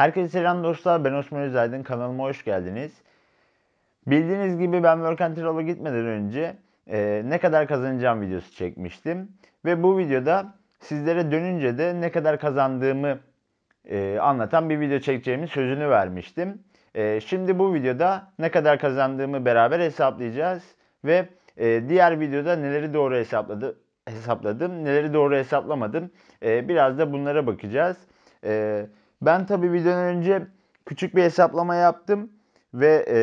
Herkese selam dostlar. Ben Osman Özaydın. Kanalıma hoş geldiniz. Bildiğiniz gibi ben Work and Travel'a gitmeden önce e, ne kadar kazanacağım videosu çekmiştim. Ve bu videoda sizlere dönünce de ne kadar kazandığımı e, anlatan bir video çekeceğimi sözünü vermiştim. E, şimdi bu videoda ne kadar kazandığımı beraber hesaplayacağız. Ve e, diğer videoda neleri doğru hesapladı, hesapladım, neleri doğru hesaplamadım. E, biraz da bunlara bakacağız. Evet. Ben tabi videodan önce küçük bir hesaplama yaptım ve e,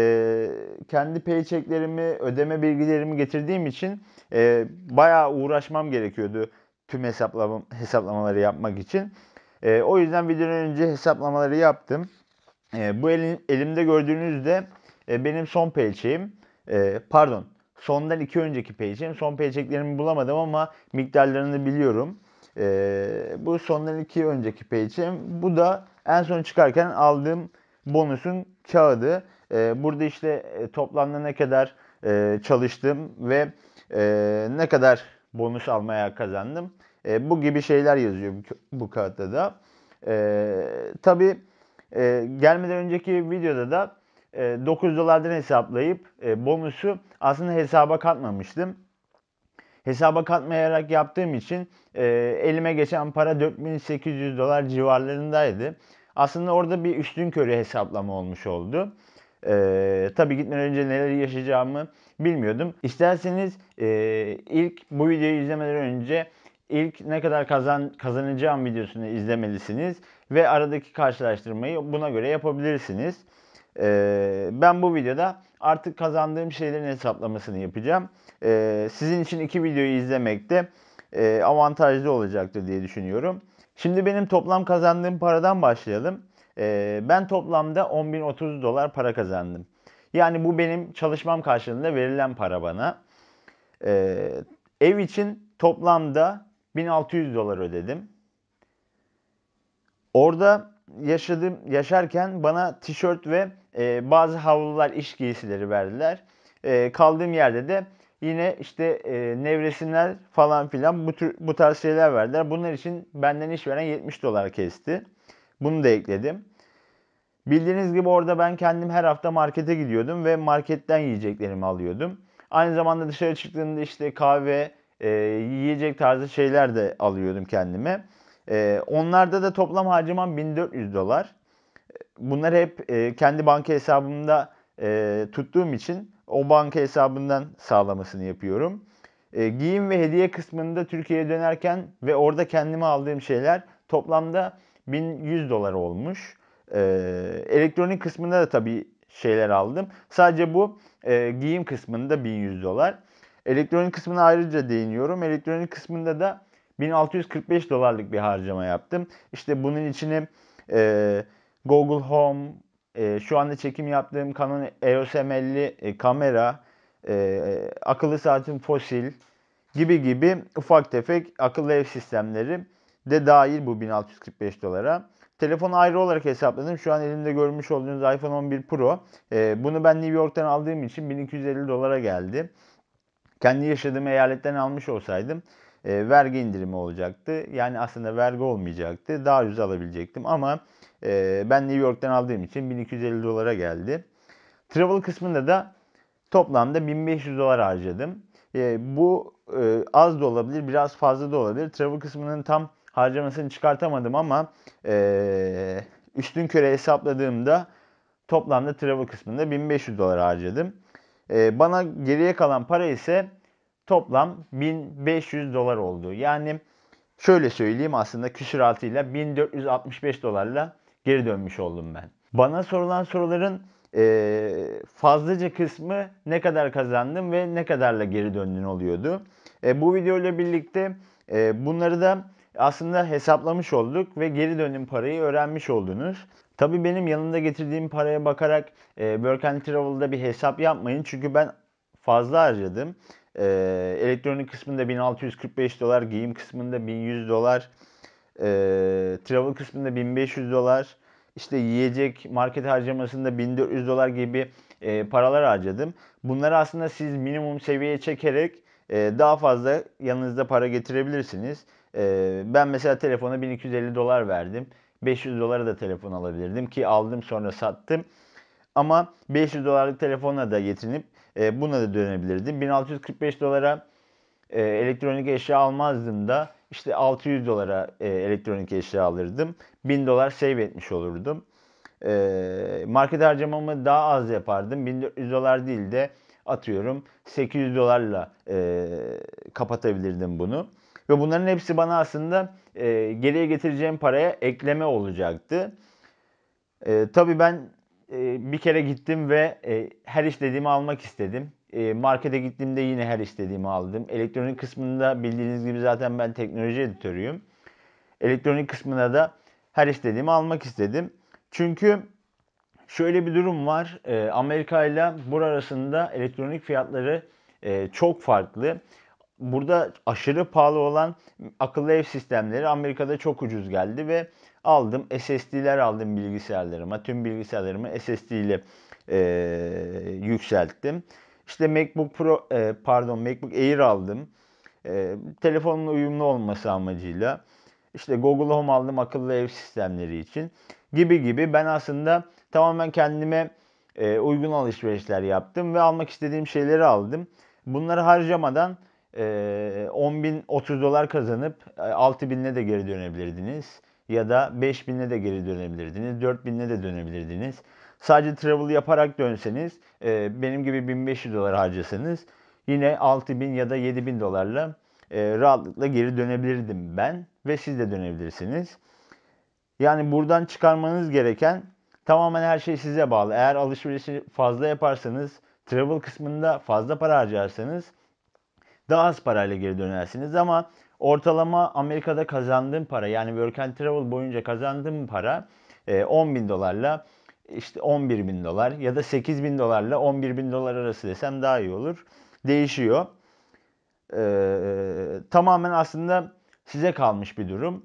kendi paychecklerimi, ödeme bilgilerimi getirdiğim için e, bayağı uğraşmam gerekiyordu tüm hesaplam hesaplamaları yapmak için. E, o yüzden videodan önce hesaplamaları yaptım. E, bu elim, elimde gördüğünüz de e, benim son paycheck'im. E, pardon, sondan iki önceki paycheck'im. Son paycheck'lerimi bulamadım ama miktarlarını biliyorum. E, bu sondan iki önceki paycheck'im. Bu da en son çıkarken aldığım bonusun kağıdı. E, burada işte e, toplamda ne kadar e, çalıştım ve e, ne kadar bonus almaya kazandım. E, bu gibi şeyler yazıyor bu, bu kağıtta da. E, tabii e, gelmeden önceki videoda da e, 9 dolardan hesaplayıp e, bonusu aslında hesaba katmamıştım hesaba katmayarak yaptığım için e, elime geçen para 4800 dolar civarlarındaydı. Aslında orada bir üstün körü hesaplama olmuş oldu. Ee, tabii gitmeden önce neler yaşayacağımı bilmiyordum. İsterseniz e, ilk bu videoyu izlemeden önce ilk ne kadar kazan kazanacağım videosunu izlemelisiniz ve aradaki karşılaştırmayı buna göre yapabilirsiniz. Ee, ben bu videoda artık kazandığım şeylerin hesaplamasını yapacağım. Ee, sizin için iki videoyu izlemekte e, avantajlı olacaktır diye düşünüyorum. Şimdi benim toplam kazandığım paradan başlayalım. Ee, ben toplamda 10.030 dolar para kazandım. Yani bu benim çalışmam karşılığında verilen para bana. Ee, ev için toplamda 1600 dolar ödedim. Orada yaşadığım yaşarken bana tişört ve e, bazı havlular iş giysileri verdiler. E, kaldığım yerde de yine işte e, nevresimler falan filan bu tür, bu tarz şeyler verdiler. Bunlar için benden iş veren 70 dolar kesti. Bunu da ekledim. Bildiğiniz gibi orada ben kendim her hafta markete gidiyordum ve marketten yiyeceklerimi alıyordum. Aynı zamanda dışarı çıktığımda işte kahve, e, yiyecek tarzı şeyler de alıyordum kendime. E, onlarda da toplam harcamam 1400 dolar. Bunlar hep e, kendi banka hesabımda e, tuttuğum için o banka hesabından sağlamasını yapıyorum. E, giyim ve hediye kısmında Türkiye'ye dönerken ve orada kendime aldığım şeyler toplamda 1100 dolar olmuş. E, elektronik kısmında da tabii şeyler aldım. Sadece bu e, giyim kısmında 1100 dolar. Elektronik kısmına ayrıca değiniyorum. Elektronik kısmında da 1645 dolarlık bir harcama yaptım. İşte bunun içine e, Google Home, e, şu anda çekim yaptığım Canon EOS M50 e, kamera, e, akıllı saatim Fossil gibi gibi ufak tefek akıllı ev sistemleri de dahil bu 1645 dolara. Telefonu ayrı olarak hesapladım. Şu an elimde görmüş olduğunuz iPhone 11 Pro. E, bunu ben New York'tan aldığım için 1250 dolara geldi. Kendi yaşadığım eyaletten almış olsaydım e, vergi indirimi olacaktı. Yani aslında vergi olmayacaktı. Daha ucuz alabilecektim ama e, ben New York'tan aldığım için 1250 dolara geldi. Travel kısmında da toplamda 1500 dolar harcadım. E, bu e, az da olabilir, biraz fazla da olabilir. Travel kısmının tam harcamasını çıkartamadım ama e, üstün köre hesapladığımda toplamda travel kısmında 1500 dolar harcadım. E, bana geriye kalan para ise toplam 1500 dolar oldu. Yani şöyle söyleyeyim aslında altıyla 1465 dolarla geri dönmüş oldum ben. Bana sorulan soruların e, fazlaca kısmı ne kadar kazandım ve ne kadarla geri döndün oluyordu. E, bu videoyla birlikte e, bunları da aslında hesaplamış olduk ve geri dönüm parayı öğrenmiş oldunuz. Tabii benim yanında getirdiğim paraya bakarak e, Work and Travel'da bir hesap yapmayın. Çünkü ben fazla harcadım. E, elektronik kısmında 1645 dolar, giyim kısmında 1100 dolar, e, travel kısmında 1500 dolar, işte yiyecek, market harcamasında 1400 dolar gibi e, paralar harcadım. Bunları aslında siz minimum seviyeye çekerek e, daha fazla yanınızda para getirebilirsiniz. E, ben mesela telefona 1250 dolar verdim. 500 dolara da telefon alabilirdim ki aldım sonra sattım. Ama 500 dolarlık telefona da yetinip e, buna da dönebilirdim. 1645 dolara e, elektronik eşya almazdım da işte 600 dolara e, elektronik eşya alırdım. 1000 dolar save etmiş olurdum. E, market harcamamı daha az yapardım. 1400 dolar değil de atıyorum 800 dolarla e, kapatabilirdim bunu. Ve bunların hepsi bana aslında e, geriye getireceğim paraya ekleme olacaktı. E, tabii ben ee, bir kere gittim ve e, her istediğimi almak istedim. E, markete gittiğimde yine her istediğimi aldım. Elektronik kısmında bildiğiniz gibi zaten ben teknoloji editörüyüm. Elektronik kısmına da her istediğimi almak istedim. Çünkü şöyle bir durum var. Ee, Amerika ile bur arasında elektronik fiyatları e, çok farklı. Burada aşırı pahalı olan akıllı ev sistemleri Amerika'da çok ucuz geldi ve aldım. SSD'ler aldım bilgisayarlarıma. Tüm bilgisayarlarımı SSD ile e, yükselttim. İşte MacBook Pro e, pardon MacBook Air aldım. E, telefonun uyumlu olması amacıyla. İşte Google Home aldım akıllı ev sistemleri için gibi gibi. Ben aslında tamamen kendime e, uygun alışverişler yaptım ve almak istediğim şeyleri aldım. Bunları harcamadan e, 10 bin 30 dolar kazanıp e, 6 binine de geri dönebilirdiniz ya da 5000'le de geri dönebilirdiniz. 4000'le de dönebilirdiniz. Sadece travel yaparak dönseniz e, benim gibi 1500 dolar harcasanız yine 6000 ya da 7000 dolarla e, rahatlıkla geri dönebilirdim ben ve siz de dönebilirsiniz. Yani buradan çıkarmanız gereken tamamen her şey size bağlı. Eğer alışverişi fazla yaparsanız, travel kısmında fazla para harcarsanız daha az parayla geri dönersiniz ama Ortalama Amerika'da kazandığım para yani Work and Travel boyunca kazandığım para 10 e, bin dolarla işte 11 bin dolar ya da 8 bin dolarla 11 bin dolar arası desem daha iyi olur. Değişiyor. Ee, tamamen aslında size kalmış bir durum.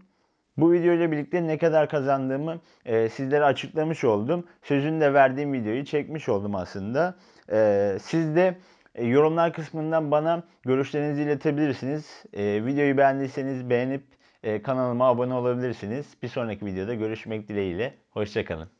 Bu video ile birlikte ne kadar kazandığımı e, sizlere açıklamış oldum. Sözünü de verdiğim videoyu çekmiş oldum aslında. E, siz de e, yorumlar kısmından bana görüşlerinizi iletebilirsiniz. E, videoyu beğendiyseniz beğenip e, kanalıma abone olabilirsiniz. Bir sonraki videoda görüşmek dileğiyle. Hoşçakalın.